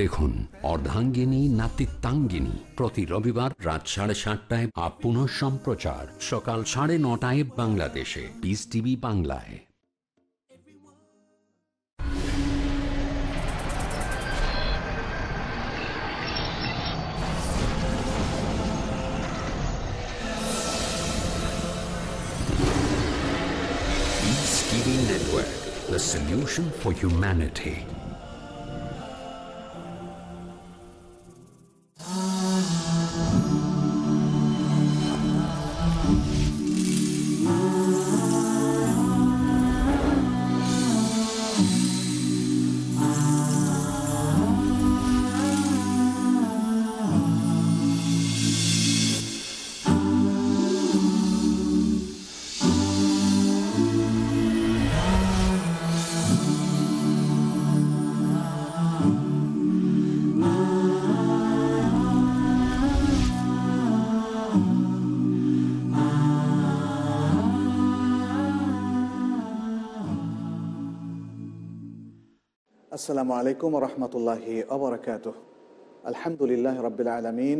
দেখুন অর্ধাঙ্গিনী নাতিত্বাঙ্গিনী প্রতি রবিবার রাত সাড়ে সাতটায় আপন সম্প্রচার সকাল সাড়ে নটায় বাংলাদেশে পিস টিভি বাংলায় the solution for humanity. আসসালামু আলাইকুম রহমতুল্লাহি আবরকাত আলহামদুলিল্লাহ রবিল আলমিন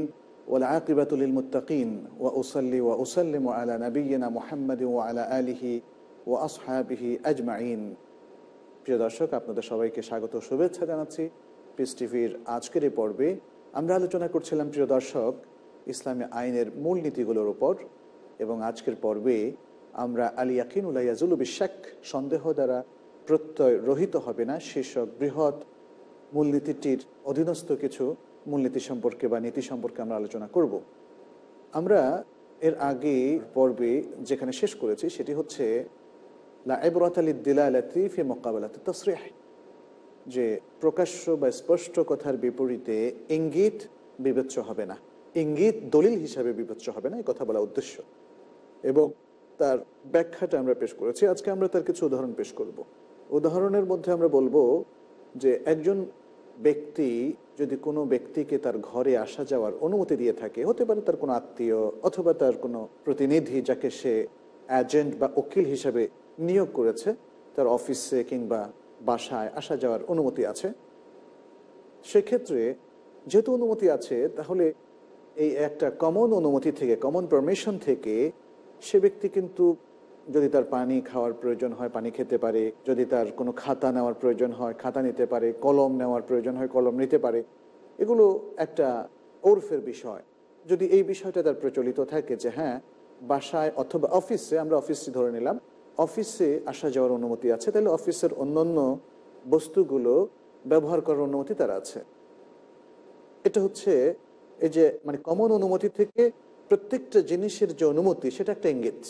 ওলা আকিবাতুল মুতাকিন ওয়া উসল্লি ওয়া উসল্লিম আলা নবীনা মোহাম্মদ আলা আলিহি ও আসহাবিহি আজমাইন প্রিয় দর্শক আপনাদের সবাইকে স্বাগত শুভেচ্ছা জানাচ্ছি পিস টিভির আজকের এই পর্বে আমরা আলোচনা করছিলাম প্রিয় দর্শক ইসলামী আইনের মূল নীতিগুলোর ওপর এবং আজকের পর্বে আমরা আলী আলিয়াকিন উলাইয়াজুল বিশ্বাক সন্দেহ দ্বারা প্রত্যয় রহিত হবে না সেসব বৃহৎ মূলনীতিটির অধীনস্থ কিছু মূলনীতি সম্পর্কে বা নীতি সম্পর্কে আমরা আলোচনা করব আমরা এর আগে পর্বে যেখানে শেষ করেছি সেটি হচ্ছে মোকাবেলাতে যে প্রকাশ্য বা স্পষ্ট কথার বিপরীতে ইঙ্গিত বিবেচ্য হবে না ইঙ্গিত দলিল হিসাবে বিবেচ্য হবে না এই কথা বলা উদ্দেশ্য এবং তার ব্যাখ্যাটা আমরা পেশ করেছি আজকে আমরা তার কিছু উদাহরণ পেশ করবো উদাহরণের মধ্যে আমরা বলবো যে একজন ব্যক্তি যদি কোনো ব্যক্তিকে তার ঘরে আসা যাওয়ার অনুমতি দিয়ে থাকে হতে পারে তার কোনো আত্মীয় অথবা তার কোনো প্রতিনিধি যাকে সে অ্যাজেন্ট বা উকিল হিসাবে নিয়োগ করেছে তার অফিসে কিংবা বাসায় আসা যাওয়ার অনুমতি আছে সেক্ষেত্রে যেহেতু অনুমতি আছে তাহলে এই একটা কমন অনুমতি থেকে কমন পারমিশন থেকে সে ব্যক্তি কিন্তু যদি তার পানি খাওয়ার প্রয়োজন হয় পানি খেতে পারে যদি তার কোনো খাতা নেওয়ার প্রয়োজন হয় খাতা নিতে পারে কলম নেওয়ার প্রয়োজন হয় কলম নিতে পারে এগুলো একটা ওরফের বিষয় যদি এই বিষয়টা তার প্রচলিত থাকে যে হ্যাঁ বাসায় অথবা অফিসে আমরা অফিসটি ধরে নিলাম অফিসে আসা যাওয়ার অনুমতি আছে তাহলে অফিসের অন্যান্য বস্তুগুলো ব্যবহার করার অনুমতি তার আছে এটা হচ্ছে এই যে মানে কমন অনুমতি থেকে প্রত্যেকটা জিনিসের যে অনুমতি সেটা একটা ইঙ্গিত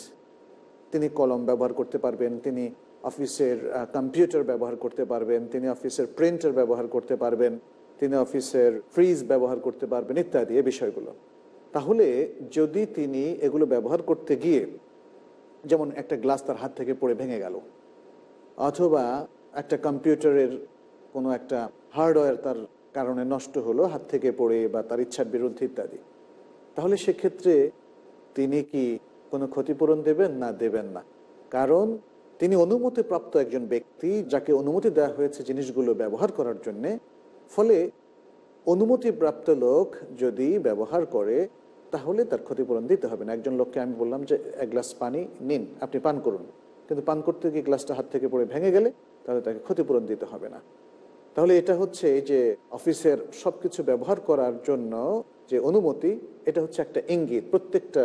তিনি কলম ব্যবহার করতে পারবেন তিনি অফিসের কম্পিউটার ব্যবহার করতে পারবেন তিনি অফিসের প্রিন্টার ব্যবহার করতে পারবেন তিনি অফিসের ফ্রিজ ব্যবহার করতে পারবেন ইত্যাদি এ বিষয়গুলো তাহলে যদি তিনি এগুলো ব্যবহার করতে গিয়ে যেমন একটা গ্লাস তার হাত থেকে পড়ে ভেঙে গেল অথবা একটা কম্পিউটারের কোনো একটা হার্ডওয়্যার তার কারণে নষ্ট হলো হাত থেকে পড়ে বা তার ইচ্ছার বিরুদ্ধে ইত্যাদি তাহলে সেক্ষেত্রে তিনি কি কোনো ক্ষতিপূরণ দেবেন না দেবেন না কারণ তিনি অনুমতিপ্রাপ্ত একজন ব্যক্তি যাকে অনুমতি দেওয়া হয়েছে জিনিসগুলো ব্যবহার করার জন্যে ফলে অনুমতিপ্রাপ্ত লোক যদি ব্যবহার করে তাহলে তার ক্ষতিপূরণ দিতে হবে না একজন লোককে আমি বললাম যে এক গ্লাস পানি নিন আপনি পান করুন কিন্তু পান করতে গিয়ে গ্লাসটা হাত থেকে পড়ে ভেঙে গেলে তাহলে তাকে ক্ষতিপূরণ দিতে হবে না তাহলে এটা হচ্ছে এই যে অফিসের সব কিছু ব্যবহার করার জন্য যে অনুমতি এটা হচ্ছে একটা ইঙ্গিত প্রত্যেকটা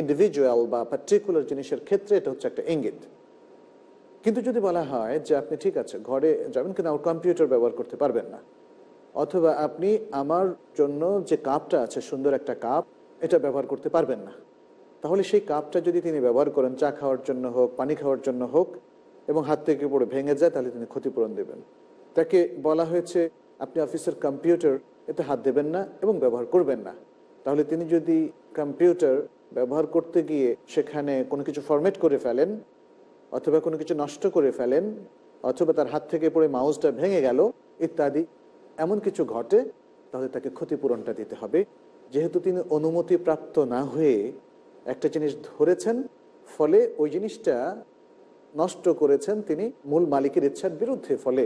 ইন্ডিভিজুয়াল বা পার্টিকুলার জিনিসের ক্ষেত্রে এটা হচ্ছে একটা ইঙ্গিত কিন্তু যদি বলা হয় যে আপনি ঠিক আছে ঘরে যাবেন কিন্তু আমার কম্পিউটার ব্যবহার করতে পারবেন না অথবা আপনি আমার জন্য যে কাপটা আছে সুন্দর একটা কাপ এটা ব্যবহার করতে পারবেন না তাহলে সেই কাপটা যদি তিনি ব্যবহার করেন চা খাওয়ার জন্য হোক পানি খাওয়ার জন্য হোক এবং হাত থেকে পড়ে ভেঙে যায় তাহলে তিনি ক্ষতিপূরণ দেবেন তাকে বলা হয়েছে আপনি অফিসের কম্পিউটার এতে হাত দেবেন না এবং ব্যবহার করবেন না তাহলে তিনি যদি কম্পিউটার ব্যবহার করতে গিয়ে সেখানে কোনো কিছু ফরম্যাট করে ফেলেন অথবা কোনো কিছু নষ্ট করে ফেলেন অথবা তার হাত থেকে পড়ে মাউসটা ভেঙে গেল ইত্যাদি এমন কিছু ঘটে তাহলে তাকে ক্ষতিপূরণটা দিতে হবে যেহেতু তিনি অনুমতি প্রাপ্ত না হয়ে একটা জিনিস ধরেছেন ফলে ওই জিনিসটা নষ্ট করেছেন তিনি মূল মালিকের ইচ্ছার বিরুদ্ধে ফলে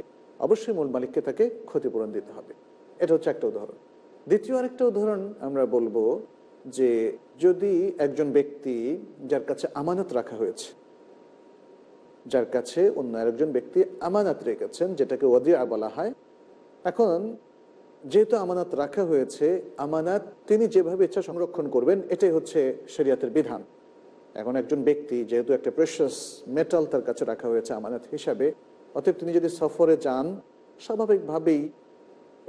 অবশ্যই মূল মালিককে তাকে ক্ষতিপূরণ দিতে হবে এটা হচ্ছে একটা উদাহরণ দ্বিতীয় আরেকটা উদাহরণ আমরা বলবো যে যদি একজন ব্যক্তি যার কাছে আমানত রাখা হয়েছে যার কাছে অন্য আরেকজন ব্যক্তি আমানত রেখেছেন যেটাকে ওদিয়া বলা হয় এখন যেহেতু আমানত রাখা হয়েছে আমানত তিনি যেভাবে ইচ্ছা সংরক্ষণ করবেন এটাই হচ্ছে শরিয়াতের বিধান এখন একজন ব্যক্তি যেহেতু একটা প্রেশাস মেটাল তার কাছে রাখা হয়েছে আমানত হিসাবে অতএব তিনি যদি সফরে যান স্বাভাবিকভাবেই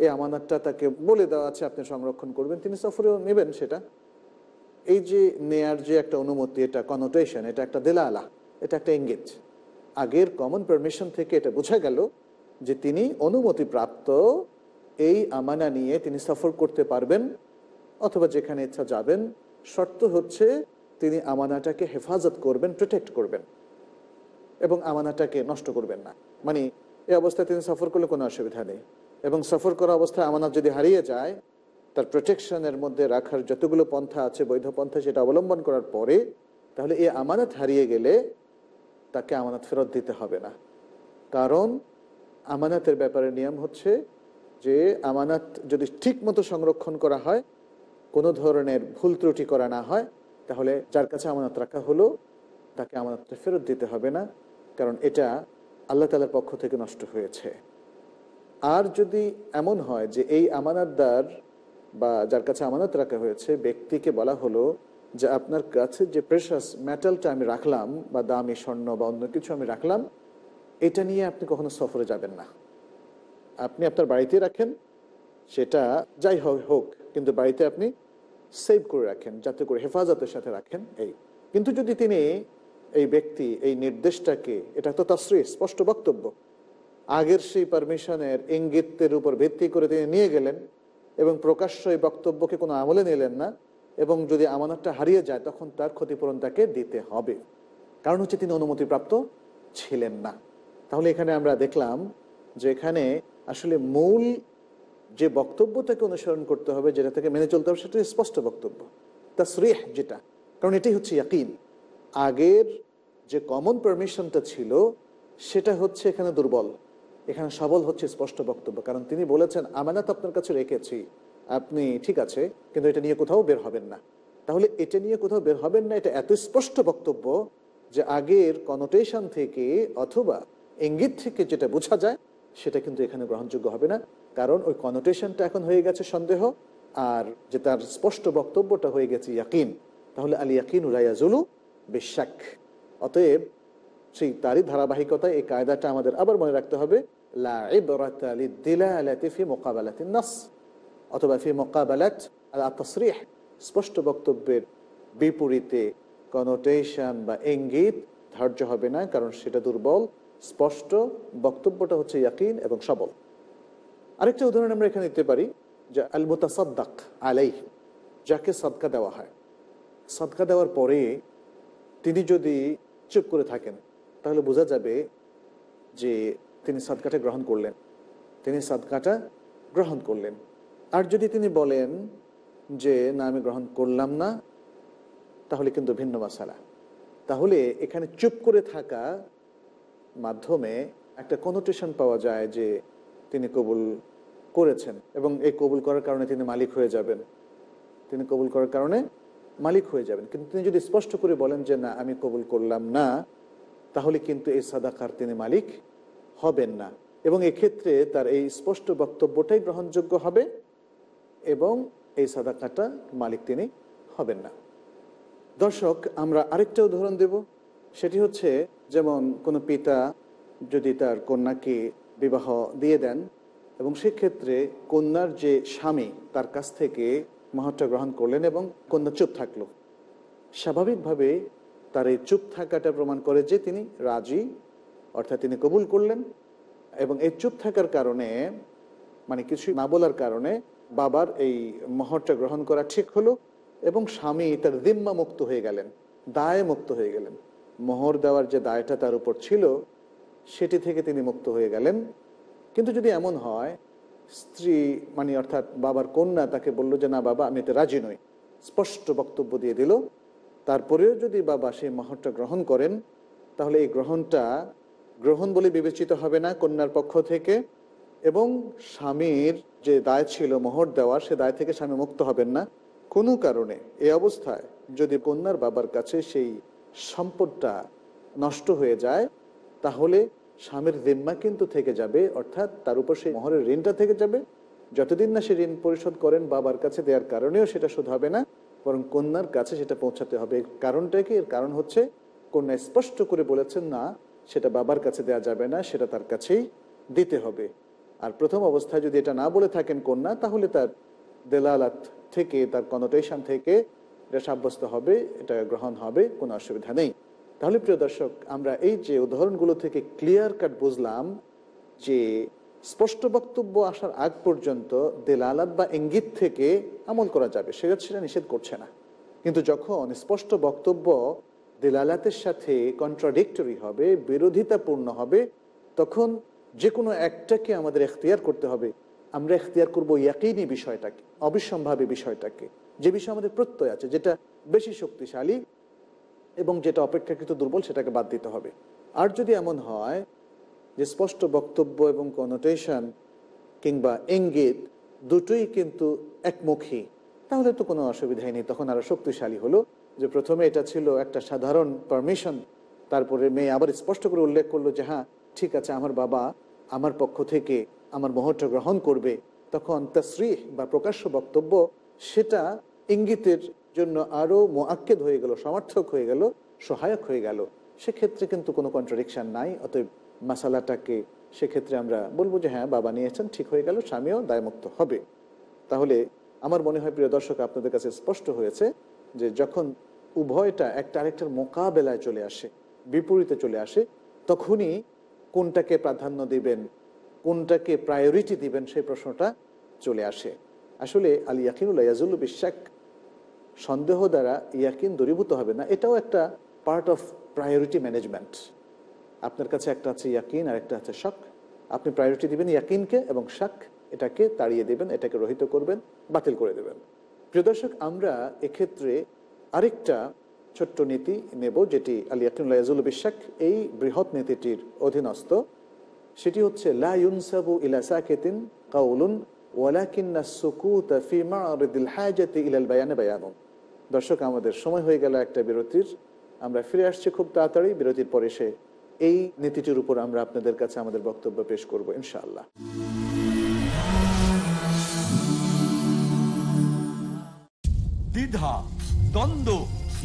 এই আমানতটা তাকে বলে দেওয়া আছে আপনি সংরক্ষণ করবেন তিনি সফরেও নেবেন সেটা এই যে নেয়ার যে একটা অনুমতি এটা কনোটেশন এটা একটা দেলালা এটা একটা ইঙ্গিত আগের কমন পারমিশন থেকে এটা বোঝা গেল যে তিনি অনুমতিপ্রাপ্ত এই আমানা নিয়ে তিনি সফর করতে পারবেন অথবা যেখানে ইচ্ছা যাবেন শর্ত হচ্ছে তিনি আমানাটাকে হেফাজত করবেন প্রোটেক্ট করবেন এবং আমানাটাকে নষ্ট করবেন না মানে এই অবস্থায় তিনি সফর করলে কোনো অসুবিধা নেই এবং সফর করা অবস্থায় আমানত যদি হারিয়ে যায় তার প্রোটেকশনের মধ্যে রাখার যতগুলো পন্থা আছে বৈধ পন্থা সেটা অবলম্বন করার পরে তাহলে এই আমানত হারিয়ে গেলে তাকে আমানত ফেরত দিতে হবে না কারণ আমানাতের ব্যাপারে নিয়ম হচ্ছে যে আমানাত যদি ঠিক মতো সংরক্ষণ করা হয় কোনো ধরনের ভুল ত্রুটি করা না হয় তাহলে যার কাছে আমানত রাখা হলো তাকে আমানতটা ফেরত দিতে হবে না কারণ এটা আল্লাহ তালার পক্ষ থেকে নষ্ট হয়েছে আর যদি এমন হয় যে এই আমানতদার বা যার কাছে আমানত রাখা হয়েছে ব্যক্তিকে বলা হলো যে আপনার কাছে যে প্রেশাস মেটালটা আমি রাখলাম বা দামি স্বর্ণ বা অন্য কিছু আমি রাখলাম এটা নিয়ে আপনি কখনো সফরে যাবেন না আপনি আপনার বাড়িতে রাখেন সেটা যাই হোক কিন্তু বাড়িতে আপনি সেভ করে রাখেন যাতে করে হেফাজতের সাথে রাখেন এই কিন্তু যদি তিনি এই ব্যক্তি এই নির্দেশটাকে এটা তো তাশ্রী স্পষ্ট বক্তব্য আগের সেই পারমিশনের ইঙ্গিতের উপর ভিত্তি করে তিনি নিয়ে গেলেন এবং প্রকাশ্য এই বক্তব্যকে কোনো আমলে নিলেন না এবং যদি আমানতটা হারিয়ে যায় তখন তার ক্ষতিপূরণ তাকে দিতে হবে কারণ হচ্ছে তিনি অনুমতিপ্রাপ্ত ছিলেন না তাহলে এখানে আমরা দেখলাম যে এখানে আসলে মূল যে বক্তব্যটাকে অনুসরণ করতে হবে যেটা থেকে মেনে চলতে হবে সেটা স্পষ্ট বক্তব্য তা শ্রেহ যেটা কারণ এটাই হচ্ছে ইয়াকিন আগের যে কমন পারমিশনটা ছিল সেটা হচ্ছে এখানে দুর্বল এখানে সবল হচ্ছে স্পষ্ট বক্তব্য কারণ তিনি বলেছেন আমানত আপনার কাছে রেখেছি আপনি ঠিক আছে কিন্তু এটা নিয়ে কোথাও বের হবেন না তাহলে এটা নিয়ে কোথাও বের হবেন না এটা এত স্পষ্ট বক্তব্য যে আগের কনোটেশন থেকে অথবা ইঙ্গিত থেকে যেটা বোঝা যায় সেটা কিন্তু এখানে গ্রহণযোগ্য হবে না কারণ ওই কনোটেশনটা এখন হয়ে গেছে সন্দেহ আর যে তার স্পষ্ট বক্তব্যটা হয়ে গেছে ইয়াকিন তাহলে আল ইয়াকিন রায়াজুলু বিশ্বাক অতএব সেই তারই ধারাবাহিকতায় এই কায়দাটা আমাদের আবার মনে রাখতে হবে ফি নাস অথবা ফি মোকাবেলাত স্পষ্ট বক্তব্যের বিপরীতে কনোটেশন বা ইঙ্গিত ধার্য হবে না কারণ সেটা দুর্বল স্পষ্ট বক্তব্যটা হচ্ছে ইয়াকিন এবং সবল আরেকটা উদাহরণ আমরা এখানে দিতে পারি যে আল মোতাসাদ্দাক আলাই যাকে সাদকা দেওয়া হয় সাদকা দেওয়ার পরে তিনি যদি চুপ করে থাকেন তাহলে বোঝা যাবে যে তিনি সাদকাটা গ্রহণ করলেন তিনি সাদকাটা গ্রহণ করলেন আর যদি তিনি বলেন যে না আমি গ্রহণ করলাম না তাহলে কিন্তু ভিন্ন মশালা তাহলে এখানে চুপ করে থাকা মাধ্যমে একটা কনোটেশন পাওয়া যায় যে তিনি কবুল করেছেন এবং এই কবুল করার কারণে তিনি মালিক হয়ে যাবেন তিনি কবুল করার কারণে মালিক হয়ে যাবেন কিন্তু তিনি যদি স্পষ্ট করে বলেন যে না আমি কবুল করলাম না তাহলে কিন্তু এই সাদাকার তিনি মালিক হবেন না এবং এক্ষেত্রে তার এই স্পষ্ট বক্তব্যটাই গ্রহণযোগ্য হবে এবং এই সাদাকাটা মালিক তিনি হবেন না দর্শক আমরা আরেকটা উদাহরণ দেব সেটি হচ্ছে যেমন কোনো পিতা যদি তার কন্যাকে বিবাহ দিয়ে দেন এবং সেক্ষেত্রে কন্যার যে স্বামী তার কাছ থেকে মহাত্মা গ্রহণ করলেন এবং কন্যা চুপ থাকলো স্বাভাবিকভাবে তার এই চুপ থাকাটা প্রমাণ করে যে তিনি রাজি অর্থাৎ তিনি কবুল করলেন এবং এই চুপ থাকার কারণে মানে কিছু না বলার কারণে বাবার এই মহরটা গ্রহণ করা ঠিক হলো এবং স্বামী তার জিম্মা মুক্ত হয়ে গেলেন দায় মুক্ত হয়ে গেলেন মোহর দেওয়ার যে দায়টা তার উপর ছিল সেটি থেকে তিনি মুক্ত হয়ে গেলেন কিন্তু যদি এমন হয় স্ত্রী মানে অর্থাৎ বাবার কন্যা তাকে বলল যে না বাবা আমি এতে রাজি নই স্পষ্ট বক্তব্য দিয়ে দিল তারপরেও যদি বাবা সেই মহরটা গ্রহণ করেন তাহলে এই গ্রহণটা গ্রহণ বলে বিবেচিত হবে না কন্যার পক্ষ থেকে এবং স্বামীর যে দায় ছিল মোহর দেওয়া সে দায় থেকে স্বামী মুক্ত হবেন না কোনো কারণে এই অবস্থায় যদি কন্যার বাবার কাছে সেই সম্পদটা নষ্ট হয়ে যায় তাহলে স্বামীর জিম্মা কিন্তু থেকে যাবে অর্থাৎ তার উপর সেই মোহরের ঋণটা থেকে যাবে যতদিন না সে ঋণ পরিশোধ করেন বাবার কাছে দেওয়ার কারণেও সেটা শোধ হবে না বরং কন্যার কাছে সেটা পৌঁছাতে হবে কারণটা কি এর কারণ হচ্ছে কন্যা স্পষ্ট করে বলেছেন না সেটা বাবার কাছে দেয়া যাবে না সেটা তার কাছেই দিতে হবে আর প্রথম অবস্থায় যদি এটা না বলে থাকেন কন্যা তাহলে তার দেলালাত থেকে তার কনোটেশন থেকে এটা সাব্যস্ত হবে এটা গ্রহণ হবে কোনো অসুবিধা নেই তাহলে প্রিয় দর্শক আমরা এই যে উদাহরণগুলো থেকে ক্লিয়ার কাট বুঝলাম যে স্পষ্ট বক্তব্য আসার আগ পর্যন্ত দেলালাত বা ইঙ্গিত থেকে আমল করা যাবে সেটা সেটা নিষেধ করছে না কিন্তু যখন স্পষ্ট বক্তব্য দেলালাতের সাথে কন্ট্রাডিক্টরি হবে বিরোধিতাপূর্ণ হবে তখন যে কোনো একটাকে আমাদের এখতিয়ার করতে হবে আমরা এখতিয়ার করবো ইয়াকিনি বিষয়টাকে অবিসম্ভাবী বিষয়টাকে যে বিষয় আমাদের প্রত্যয় আছে যেটা বেশি শক্তিশালী এবং যেটা অপেক্ষাকৃত দুর্বল সেটাকে বাদ দিতে হবে আর যদি এমন হয় যে স্পষ্ট বক্তব্য এবং কনোটেশন কিংবা ইঙ্গিত দুটোই কিন্তু একমুখী তাহলে তো কোনো অসুবিধাই নেই তখন আরও শক্তিশালী হলো যে প্রথমে এটা ছিল একটা সাধারণ পারমিশন তারপরে মেয়ে আবার স্পষ্ট করে উল্লেখ করলো যে হ্যাঁ ঠিক আছে আমার বাবা আমার পক্ষ থেকে আমার মহরটা গ্রহণ করবে তখন শ্রী বা প্রকাশ্য বক্তব্য সেটা ইঙ্গিতের জন্য আরও মোয়াক্কেদ হয়ে গেল সমর্থক হয়ে গেল সহায়ক হয়ে গেল সেক্ষেত্রে কিন্তু কোনো কন্ট্রাডিকশান নাই অতএব মাসালাটাকে সেক্ষেত্রে আমরা বলবো যে হ্যাঁ বাবা নিয়েছেন ঠিক হয়ে গেল স্বামীও দায়মুক্ত হবে তাহলে আমার মনে হয় প্রিয় দর্শক আপনাদের কাছে স্পষ্ট হয়েছে যে যখন উভয়টা একটা আরেকটার মোকাবেলায় চলে আসে বিপরীতে চলে আসে তখনই কোনটাকে প্রাধান্য দিবেন কোনটাকে প্রায়োরিটি দিবেন সেই প্রশ্নটা চলে আসে আসলে আল ইয়াকিনুল্লাহ ইয়াজুল বিশ্বাক সন্দেহ দ্বারা ইয়াকিন দূরীভূত হবে না এটাও একটা পার্ট অফ প্রায়োরিটি ম্যানেজমেন্ট আপনার কাছে একটা আছে ইয়াকিন আর একটা আছে শখ আপনি প্রায়োরিটি দিবেন ইয়াকিনকে এবং শাক এটাকে তাড়িয়ে দেবেন এটাকে রহিত করবেন বাতিল করে দেবেন প্রিয় দর্শক আমরা এক্ষেত্রে আরেকটা ছোট্ট নীতি নেব যেটি আলী ইয়াকিনুল্লাহুল বিশ্বাক এই বৃহৎ নীতিটির অধীনস্থ সেটি হচ্ছে কাউলুন দর্শক আমাদের সময় হয়ে গেল একটা বিরতির আমরা ফিরে আসছি খুব তাড়াতাড়ি বিরতির পরে সে এই নীতিটির উপর আমরা আপনাদের কাছে আমাদের বক্তব্য পেশ করব ইনশাআল্লাহ দ্বিধা দ্বন্দ্ব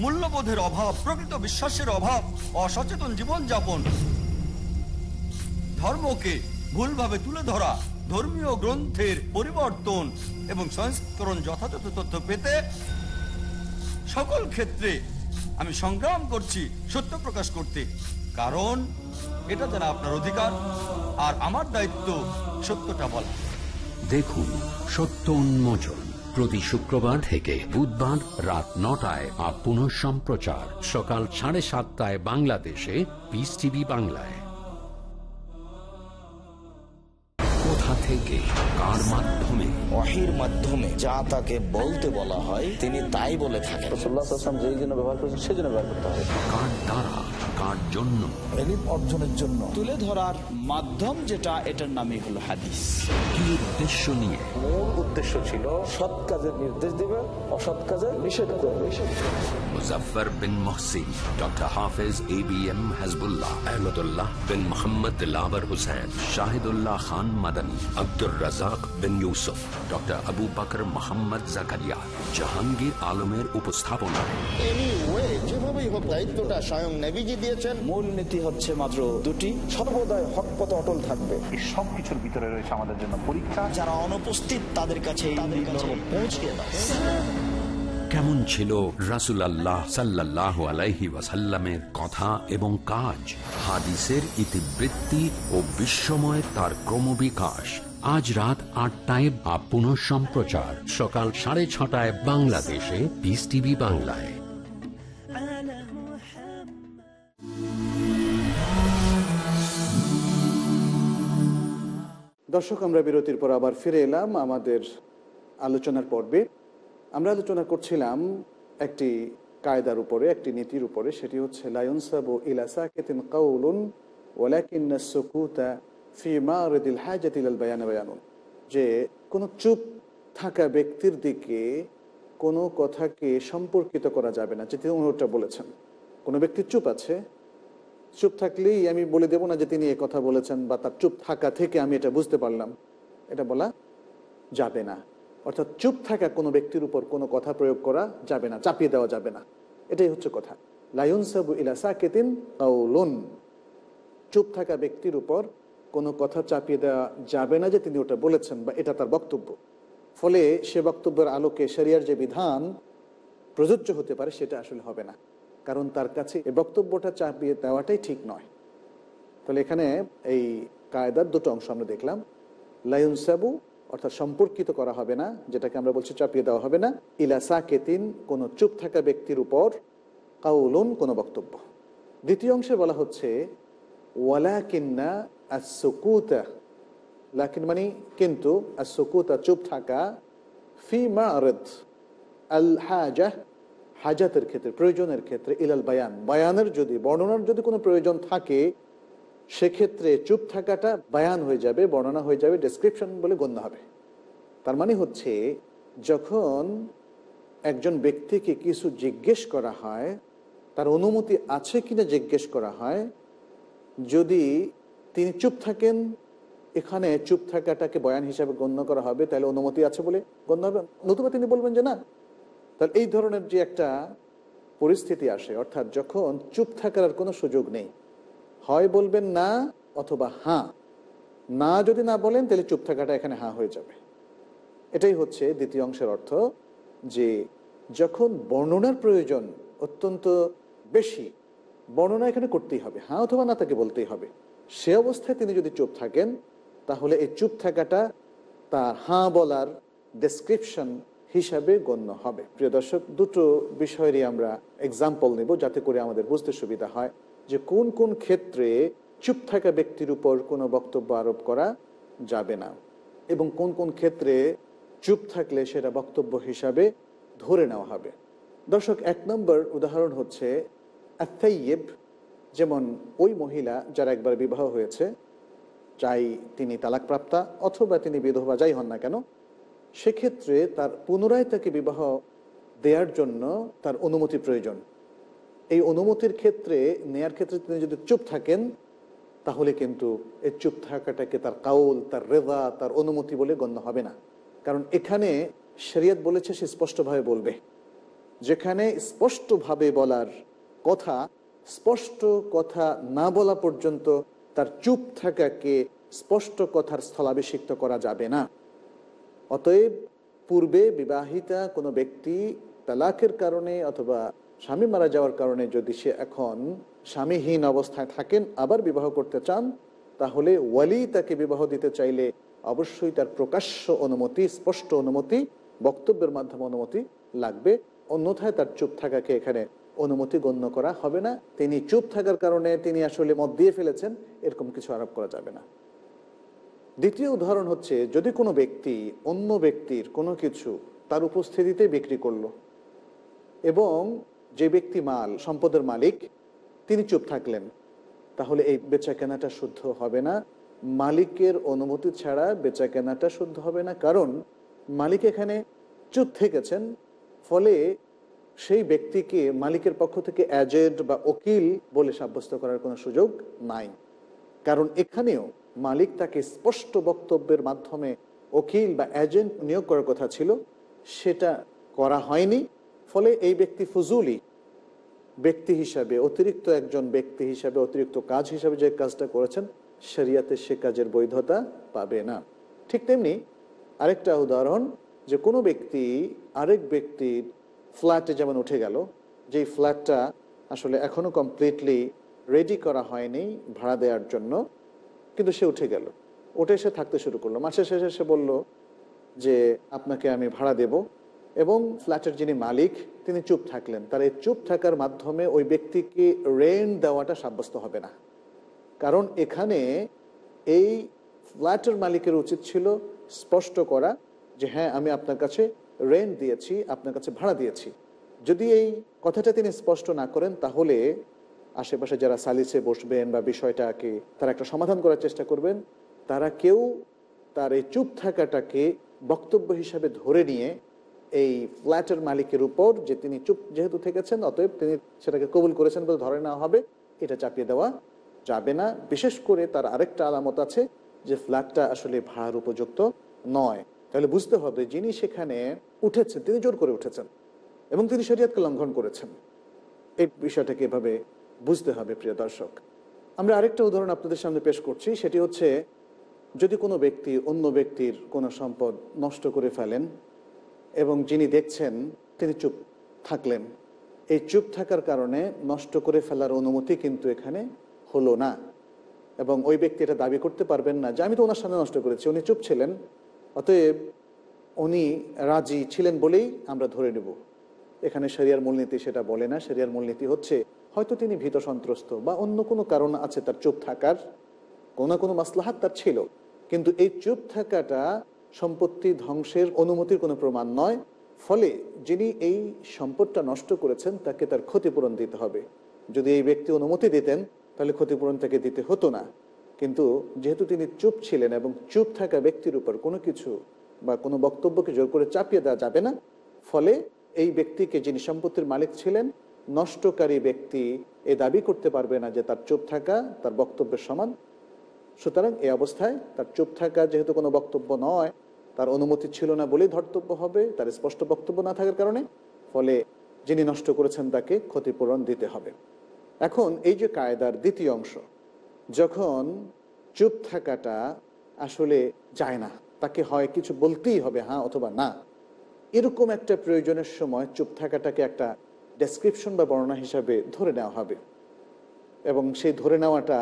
মূল্যবোধের অভাব প্রকৃত বিশ্বাসের অভাব অসচেতন জীবনযাপন ধর্মকে ভুলভাবে তুলে ধরা ধর্মীয় গ্রন্থের পরিবর্তন এবং সংস্করণ যথাযথ তথ্য পেতে সকল ক্ষেত্রে আমি সংগ্রাম করছি সত্য প্রকাশ করতে কারণ এটা তারা আপনার অধিকার আর আমার দায়িত্ব সত্যটা বলা দেখুন সত্য উন্মোচন প্রতি শুক্রবার থেকে বুধবার রাত নটায় আর পুনঃ সম্প্রচার সকাল সাড়ে সাতটায় বাংলাদেশে পিস টিভি বাংলায় কোথা থেকে কার মাধ্যমে অহের মাধ্যমে যা তাকে বলতে বলা হয় তিনি তাই বলে থাকেন ব্যবহার করেছেন সেজন্য ব্যবহার করতে হবে কার দ্বারা কার জন্য অর্জনের জন্য তুলে ধরার মাধ্যম যেটা এটার নামই হলো হাদিস কি উদ্দেশ্য নিয়ে মূল উদ্দেশ্য ছিল সৎ কাজের নির্দেশ দেবে অসৎ কাজের নিষেধ করবে bin doctor A B M Hazbullah Shahidullah Khan Abdur bin doctor Abu Mohammad Jahangir আলমের উপস্থাপনা যেভাবেই দিয়েছেন মূল নীতি হচ্ছে মাত্র দুটি সর্বদাই হক পথে অটল থাকবে এই সবকিছুর ভিতরে রয়েছে আমাদের জন্য পরীক্ষা যারা অনুপস্থিত তাদের কাছে কেমন ছিল রাসুল আল্লাহ সাল্লাহ আলাইহি ওয়াসাল্লামের কথা এবং কাজ হাদিসের ইতিবৃত্তি ও বিশ্বময় তার ক্রমবিকাশ আজ রাত আটটায় বা পুনঃ সম্প্রচার সকাল সাড়ে ছটায় বাংলাদেশে পিস টিভি বাংলায় দর্শক আমরা বিরতির পর আবার ফিরে এলাম আমাদের আলোচনার পর্বে আমরা আলোচনা করছিলাম একটি কায়দার উপরে একটি নীতির উপরে সেটি হচ্ছে ও ইলাসা কেতিন কাউলুন ওলাকিন্নাসুকুতা ফিমা হাজাতিল বায়ান বায়ানুন যে কোনো চুপ থাকা ব্যক্তির দিকে কোনো কথাকে সম্পর্কিত করা যাবে না যেটি অনুরোধটা বলেছেন কোনো ব্যক্তি চুপ আছে চুপ থাকলেই আমি বলে দেব না যে তিনি এ কথা বলেছেন বা তার চুপ থাকা থেকে আমি এটা বুঝতে পারলাম এটা বলা যাবে না অর্থাৎ চুপ থাকা কোনো ব্যক্তির উপর কোনো কথা প্রয়োগ করা যাবে না চাপিয়ে দেওয়া যাবে না এটাই হচ্ছে কথা লায়ুন সাবু ইলা সাকেতিন লোন চুপ থাকা ব্যক্তির উপর কোনো কথা চাপিয়ে দেওয়া যাবে না যে তিনি ওটা বলেছেন বা এটা তার বক্তব্য ফলে সে বক্তব্যের আলোকে সেরিয়ার যে বিধান প্রযোজ্য হতে পারে সেটা আসলে হবে না কারণ তার কাছে এই বক্তব্যটা চাপিয়ে দেওয়াটাই ঠিক নয় তাহলে এখানে এই কায়দার দুটো অংশ আমরা দেখলাম লায়ুন সাবু অর্থাৎ সম্পর্কিত করা হবে না যেটাকে আমরা বলছি চাপিয়ে দেওয়া হবে না ইলাসা কেতিন কোনো চুপ থাকা ব্যক্তির উপর কাউলুন কোনো বক্তব্য দ্বিতীয় অংশে বলা হচ্ছে ওয়ালা কিন্না আসুকুতা লাকিন মানে কিন্তু আসুকুতা চুপ থাকা ফি মা আল হাজাহ হাজাতের ক্ষেত্রে প্রয়োজনের ক্ষেত্রে ইলাল বায়ান বায়ানের যদি বর্ণনার যদি কোনো প্রয়োজন থাকে সেক্ষেত্রে চুপ থাকাটা বায়ান হয়ে যাবে বর্ণনা হয়ে যাবে ডেসক্রিপশন বলে গণ্য হবে তার মানে হচ্ছে যখন একজন ব্যক্তিকে কিছু জিজ্ঞেস করা হয় তার অনুমতি আছে কিনা জিজ্ঞেস করা হয় যদি তিনি চুপ থাকেন এখানে চুপ থাকাটাকে বয়ান হিসাবে গণ্য করা হবে তাহলে অনুমতি আছে বলে গণ্য হবে নতুবা তিনি বলবেন যে না তাহলে এই ধরনের যে একটা পরিস্থিতি আসে অর্থাৎ যখন চুপ থাকার আর কোনো সুযোগ নেই হয় বলবেন না অথবা হাঁ না যদি না বলেন তাহলে চুপ থাকাটা এখানে হাঁ হয়ে যাবে এটাই হচ্ছে দ্বিতীয় অংশের অর্থ যে যখন বর্ণনার প্রয়োজন অত্যন্ত বেশি বর্ণনা এখানে করতেই হবে হাঁ অথবা না তাকে বলতেই হবে সে অবস্থায় তিনি যদি চুপ থাকেন তাহলে এই চুপ থাকাটা তার হাঁ বলার ডেসক্রিপশন হিসাবে গণ্য হবে প্রিয় দর্শক দুটো বিষয়েরই আমরা এক্সাম্পল নেব যাতে করে আমাদের বুঝতে সুবিধা হয় যে কোন কোন ক্ষেত্রে চুপ থাকা ব্যক্তির উপর কোনো বক্তব্য আরোপ করা যাবে না এবং কোন কোন ক্ষেত্রে চুপ থাকলে সেটা বক্তব্য হিসাবে ধরে নেওয়া হবে দর্শক এক নম্বর উদাহরণ হচ্ছে আত্মাইয়েব যেমন ওই মহিলা যার একবার বিবাহ হয়েছে চাই তিনি তালাকপ্রাপ্তা অথবা তিনি বিধবা যাই হন না কেন সেক্ষেত্রে তার পুনরায় তাকে বিবাহ দেওয়ার জন্য তার অনুমতি প্রয়োজন এই অনুমতির ক্ষেত্রে নেয়ার ক্ষেত্রে তিনি যদি চুপ থাকেন তাহলে কিন্তু এই চুপ থাকাটাকে তার কাউল তার রেজা তার অনুমতি বলে গণ্য হবে না কারণ এখানে শরিয়ত বলেছে সে স্পষ্টভাবে বলবে যেখানে স্পষ্টভাবে বলার কথা স্পষ্ট কথা না বলা পর্যন্ত তার চুপ থাকাকে স্পষ্ট কথার স্থলাভিষিক্ত করা যাবে না অতএব পূর্বে বিবাহিতা কোনো ব্যক্তি তালাকের কারণে অথবা স্বামী মারা যাওয়ার কারণে যদি সে এখন স্বামীহীন অবস্থায় থাকেন আবার বিবাহ করতে চান তাহলে ওয়ালি তাকে বিবাহ দিতে চাইলে অবশ্যই তার প্রকাশ্য অনুমতি স্পষ্ট অনুমতি বক্তব্যের মাধ্যমে অনুমতি লাগবে অন্যথায় তার চুপ থাকাকে এখানে অনুমতি গণ্য করা হবে না তিনি চুপ থাকার কারণে তিনি আসলে মত দিয়ে ফেলেছেন এরকম কিছু আরোপ করা যাবে না দ্বিতীয় উদাহরণ হচ্ছে যদি কোনো ব্যক্তি অন্য ব্যক্তির কোনো কিছু তার উপস্থিতিতে বিক্রি করল এবং যে ব্যক্তি মাল সম্পদের মালিক তিনি চুপ থাকলেন তাহলে এই বেচা কেনাটা শুদ্ধ হবে না মালিকের অনুমতি ছাড়া বেচা কেনাটা শুদ্ধ হবে না কারণ মালিক এখানে চুপ থেকেছেন ফলে সেই ব্যক্তিকে মালিকের পক্ষ থেকে অ্যাজেড বা ওকিল বলে সাব্যস্ত করার কোনো সুযোগ নাই কারণ এখানেও মালিক তাকে স্পষ্ট বক্তব্যের মাধ্যমে ওকিল বা এজেন্ট নিয়োগ করার কথা ছিল সেটা করা হয়নি ফলে এই ব্যক্তি ফজুলি ব্যক্তি হিসাবে অতিরিক্ত একজন ব্যক্তি হিসাবে অতিরিক্ত কাজ হিসাবে যে কাজটা করেছেন শরিয়াতে সে কাজের বৈধতা পাবে না ঠিক তেমনি আরেকটা উদাহরণ যে কোনো ব্যক্তি আরেক ব্যক্তির ফ্ল্যাটে যেমন উঠে গেল যেই ফ্ল্যাটটা আসলে এখনও কমপ্লিটলি রেডি করা হয়নি ভাড়া দেওয়ার জন্য কিন্তু সে উঠে গেল উঠে সে থাকতে শুরু করলো মাসের শেষে সে বলল যে আপনাকে আমি ভাড়া দেব এবং ফ্ল্যাটের যিনি মালিক তিনি চুপ থাকলেন তার এই চুপ থাকার মাধ্যমে ওই ব্যক্তিকে রেন্ট দেওয়াটা সাব্যস্ত হবে না কারণ এখানে এই ফ্ল্যাটের মালিকের উচিত ছিল স্পষ্ট করা যে হ্যাঁ আমি আপনার কাছে রেন্ট দিয়েছি আপনার কাছে ভাড়া দিয়েছি যদি এই কথাটা তিনি স্পষ্ট না করেন তাহলে আশেপাশে যারা সালিসে বসবেন বা বিষয়টাকে তারা একটা সমাধান করার চেষ্টা করবেন তারা কেউ তার এই চুপ থাকাটাকে বক্তব্য হিসাবে ধরে নিয়ে এই ফ্ল্যাটের মালিকের উপর যে তিনি চুপ যেহেতু থেকেছেন অতএব তিনি সেটাকে কবুল করেছেন বলে ধরে নেওয়া হবে এটা চাপিয়ে দেওয়া যাবে না বিশেষ করে তার আরেকটা আলামত আছে যে ফ্ল্যাটটা আসলে ভাড়ার উপযুক্ত নয় তাহলে বুঝতে হবে যিনি সেখানে উঠেছেন তিনি জোর করে উঠেছেন এবং তিনি শরিয়াতকে লঙ্ঘন করেছেন এই বিষয়টাকে এভাবে বুঝতে হবে প্রিয় দর্শক আমরা আরেকটা উদাহরণ আপনাদের সামনে পেশ করছি সেটি হচ্ছে যদি কোনো ব্যক্তি অন্য ব্যক্তির কোনো সম্পদ নষ্ট করে ফেলেন এবং যিনি দেখছেন তিনি চুপ থাকলেন এই চুপ থাকার কারণে নষ্ট করে ফেলার অনুমতি কিন্তু এখানে হলো না এবং ওই ব্যক্তি এটা দাবি করতে পারবেন না যে আমি তো ওনার সামনে নষ্ট করেছি উনি চুপ ছিলেন অতএব উনি রাজি ছিলেন বলেই আমরা ধরে নেব এখানে সেরিয়ার মূলনীতি সেটা বলে না সেরিয়ার মূলনীতি হচ্ছে হয়তো তিনি ভীত সন্ত্রস্ত বা অন্য কোনো কারণ আছে তার চুপ থাকার কোনো না কোনো মাসলাহাত তার ছিল কিন্তু এই চুপ থাকাটা সম্পত্তি ধ্বংসের অনুমতির কোনো প্রমাণ নয় ফলে যিনি এই সম্পদটা নষ্ট করেছেন তাকে তার ক্ষতিপূরণ দিতে হবে যদি এই ব্যক্তি অনুমতি দিতেন তাহলে ক্ষতিপূরণ তাকে দিতে হতো না কিন্তু যেহেতু তিনি চুপ ছিলেন এবং চুপ থাকা ব্যক্তির উপর কোনো কিছু বা কোনো বক্তব্যকে জোর করে চাপিয়ে দেওয়া যাবে না ফলে এই ব্যক্তিকে যিনি সম্পত্তির মালিক ছিলেন নষ্টকারী ব্যক্তি এ দাবি করতে পারবে না যে তার চুপ থাকা তার বক্তব্যের সমান সুতরাং এই অবস্থায় তার চুপ থাকা যেহেতু কোনো বক্তব্য নয় তার অনুমতি ছিল না বলেই ধর্তব্য হবে তার স্পষ্ট বক্তব্য না থাকার কারণে ফলে যিনি নষ্ট করেছেন তাকে ক্ষতিপূরণ দিতে হবে এখন এই যে কায়দার দ্বিতীয় অংশ যখন চুপ থাকাটা আসলে যায় না তাকে হয় কিছু বলতেই হবে হ্যাঁ অথবা না এরকম একটা প্রয়োজনের সময় চুপ থাকাটাকে একটা ডেসক্রিপশন বা বর্ণনা হিসাবে ধরে নেওয়া হবে এবং সেই ধরে নেওয়াটা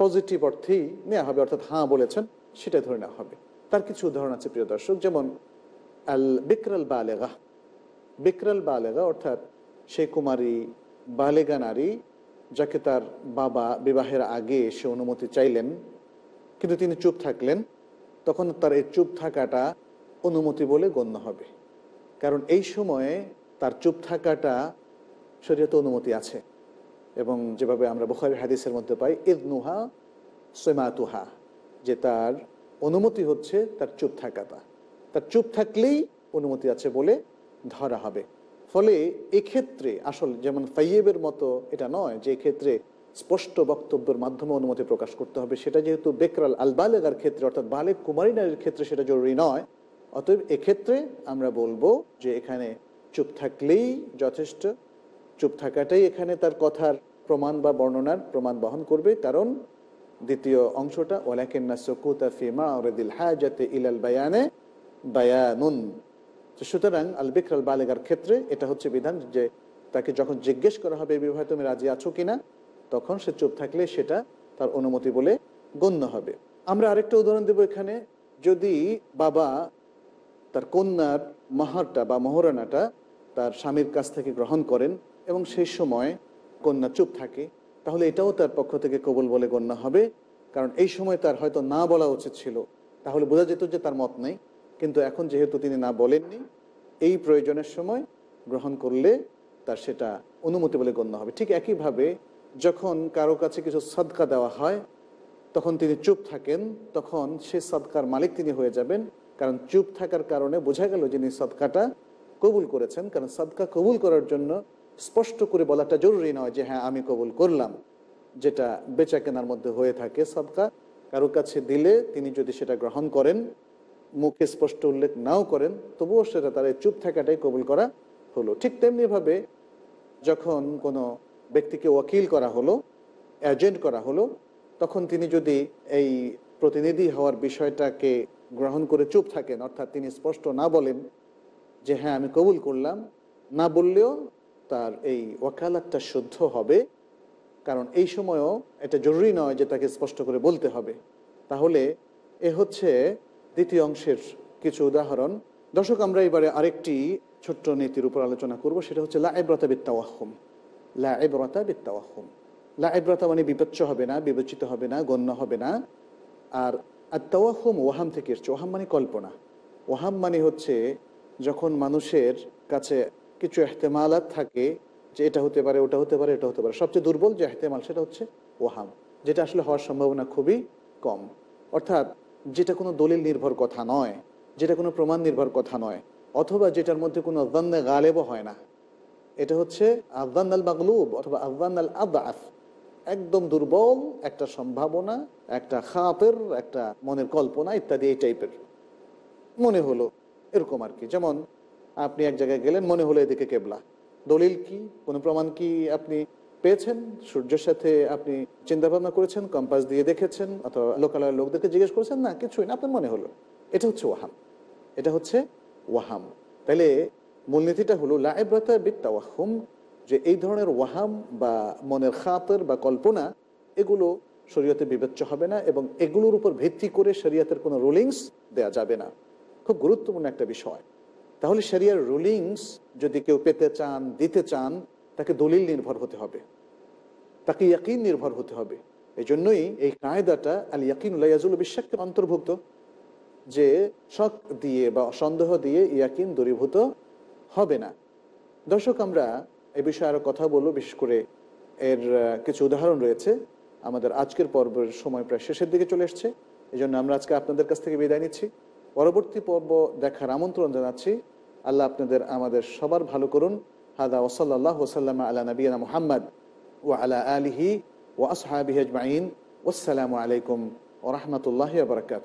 পজিটিভ অর্থেই নেওয়া হবে অর্থাৎ হাঁ বলেছেন সেটা ধরে নেওয়া হবে তার কিছু উদাহরণ আছে প্রিয় দর্শক যেমন আল বিকরাল বালেগা বা বালেগা অর্থাৎ সেই কুমারী বালেগা নারী যাকে তার বাবা বিবাহের আগে সে অনুমতি চাইলেন কিন্তু তিনি চুপ থাকলেন তখন তার এই চুপ থাকাটা অনুমতি বলে গণ্য হবে কারণ এই সময়ে তার চুপ থাকাটা শরীয়তে অনুমতি আছে এবং যেভাবে আমরা বুখারের হাদিসের মধ্যে পাই ইদ নুহা সৈমাতুহা যে তার অনুমতি হচ্ছে তার চুপ থাকাটা তার চুপ থাকলেই অনুমতি আছে বলে ধরা হবে ফলে এক্ষেত্রে আসল যেমন ফাইয়েবের মতো এটা নয় যে ক্ষেত্রে স্পষ্ট বক্তব্যের মাধ্যমে অনুমতি প্রকাশ করতে হবে সেটা যেহেতু বেকরাল আলবালেগার ক্ষেত্রে অর্থাৎ বালেক কুমারী নারীর ক্ষেত্রে সেটা জরুরি নয় অতএব এক্ষেত্রে আমরা বলবো যে এখানে চুপ থাকলেই যথেষ্ট চুপ থাকাটাই এখানে তার কথার প্রমাণ বা বর্ণনার প্রমাণ বহন করবে কারণ দ্বিতীয় অংশটা ওলাকেন্না সকুতা ফিমা ওরেদিল হাজাতে ইলাল বায়ানে বায়ানুন সুতরাং আল বিকরাল বালেগার ক্ষেত্রে এটা হচ্ছে বিধান যে তাকে যখন জিজ্ঞেস করা হবে বিবাহ তুমি রাজি আছো কিনা তখন সে চুপ থাকলে সেটা তার অনুমতি বলে গণ্য হবে আমরা আরেকটা উদাহরণ দেব এখানে যদি বাবা তার কন্যার মাহারটা বা মহরানাটা তার স্বামীর কাছ থেকে গ্রহণ করেন এবং সেই সময় কন্যা চুপ থাকে তাহলে এটাও তার পক্ষ থেকে কবুল বলে গণ্য হবে কারণ এই সময় তার হয়তো না বলা উচিত ছিল তাহলে বোঝা যেত যে তার মত নেই কিন্তু এখন যেহেতু তিনি না বলেননি এই প্রয়োজনের সময় গ্রহণ করলে তার সেটা অনুমতি বলে গণ্য হবে ঠিক একইভাবে যখন কারো কাছে কিছু সদকা দেওয়া হয় তখন তিনি চুপ থাকেন তখন সে সদকার মালিক তিনি হয়ে যাবেন কারণ চুপ থাকার কারণে বোঝা গেল যিনি সদকাটা কবুল করেছেন কারণ সদকা কবুল করার জন্য স্পষ্ট করে বলাটা জরুরি নয় যে হ্যাঁ আমি কবুল করলাম যেটা বেচা কেনার মধ্যে হয়ে থাকে সবকা কারো কাছে দিলে তিনি যদি সেটা গ্রহণ করেন মুখে স্পষ্ট উল্লেখ নাও করেন তবুও সেটা তার চুপ থাকাটাই কবুল করা হলো ঠিক তেমনিভাবে যখন কোনো ব্যক্তিকে ওয়াকিল করা হলো এজেন্ট করা হলো তখন তিনি যদি এই প্রতিনিধি হওয়ার বিষয়টাকে গ্রহণ করে চুপ থাকেন অর্থাৎ তিনি স্পষ্ট না বলেন যে হ্যাঁ আমি কবুল করলাম না বললেও তার এই ওয়াকালাতটা শুদ্ধ হবে কারণ এই সময়ও এটা জরুরি নয় যে তাকে স্পষ্ট করে বলতে হবে তাহলে এ হচ্ছে দ্বিতীয় অংশের কিছু উদাহরণ দর্শক আমরা এবারে আরেকটি ছোট্ট নীতির উপর আলোচনা করব সেটা হচ্ছে লাইব্রতা বিত্তাওয়াহম লাইব্রতা বিত্তাওয়াহম লাইব্রতা মানে বিপচ্ছ হবে না বিবেচিত হবে না গণ্য হবে না আর আত্মাওয়াহম ওয়াহাম থেকে এসছে ওহাম মানে কল্পনা ওহাম মানে হচ্ছে যখন মানুষের কাছে কিছু এহতেমালাত থাকে যে এটা হতে পারে ওটা হতে পারে এটা হতে পারে সবচেয়ে দুর্বল যে এহতেমাল সেটা হচ্ছে ওহাম যেটা আসলে হওয়ার সম্ভাবনা খুবই কম অর্থাৎ যেটা কোনো দলিল নির্ভর কথা নয় যেটা কোনো প্রমাণ নির্ভর কথা নয় অথবা যেটার মধ্যে কোনো আজান্নে গালেবও হয় না এটা হচ্ছে আফগান আল মাগলুব অথবা আফগান আল আদাফ একদম দুর্বল একটা সম্ভাবনা একটা খাপের একটা মনের কল্পনা ইত্যাদি এই টাইপের মনে হলো এরকম আর কি যেমন আপনি এক জায়গায় গেলেন মনে হলো এদিকে কেবলা দলিল কি কোনো প্রমাণ কি আপনি পেয়েছেন সূর্যের সাথে আপনি চিন্তা ভাবনা করেছেন কম্পাস দিয়ে দেখেছেন অথবা লোকালয়ের লোকদেরকে জিজ্ঞেস করেছেন না কিছুই না আপনার মনে হলো এটা হচ্ছে ওয়াহাম এটা হচ্ছে ওয়াহাম তাহলে মূলনীতিটা হলো লাইব্রতা বিত্তা ওয়াহুম যে এই ধরনের ওয়াহাম বা মনের খাতের বা কল্পনা এগুলো শরীয়তে বিবেচ্য হবে না এবং এগুলোর উপর ভিত্তি করে শরীয়তের কোনো রুলিংস দেয়া যাবে না খুব গুরুত্বপূর্ণ একটা বিষয় তাহলে সেরিয়ার রুলিংস যদি কেউ পেতে চান দিতে চান তাকে দলিল নির্ভর হতে হবে তাকে ইয়াকিন নির্ভর হতে হবে এই জন্যই এই কায়দাটা আল ইয়াকিন ইয়াকিনুল্লাহাজুল বিশ্বাসকে অন্তর্ভুক্ত যে শক দিয়ে বা অসন্দেহ দিয়ে ইয়াকিন দূরীভূত হবে না দর্শক আমরা এ বিষয়ে আরও কথা বলব বিশেষ করে এর কিছু উদাহরণ রয়েছে আমাদের আজকের পর্বের সময় প্রায় শেষের দিকে চলে এসছে এই জন্য আমরা আজকে আপনাদের কাছ থেকে বিদায় নিচ্ছি পরবর্তী পর্ব দেখার আমন্ত্রণ জানাচ্ছি আল্লাহ আপনাদের আমাদের সবার ভালো করুন হাদা ওসল্লাহ ওসাল্লাম আলা নবীনা মোহাম্মদ ও আলা আলহি ও আসহাবি মাইন ওসালামু আলাইকুম ওরহমতুল্লাহ বরকাত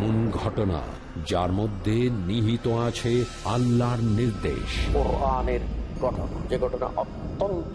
এমন ঘটনা যার মধ্যে নিহিত আছে আল্লাহর নির্দেশ যে ঘটনা অত্যন্ত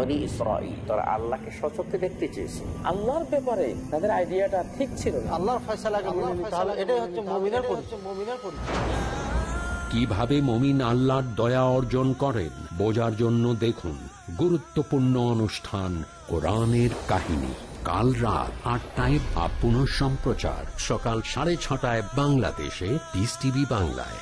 কিভাবে মমিন আল্লাহর দয়া অর্জন করেন বোঝার জন্য দেখুন গুরুত্বপূর্ণ অনুষ্ঠান কোরআনের কাহিনী কাল রাত আটটায় বা সম্প্রচার সকাল সাড়ে ছটায় বাংলাদেশে টিভি বাংলায়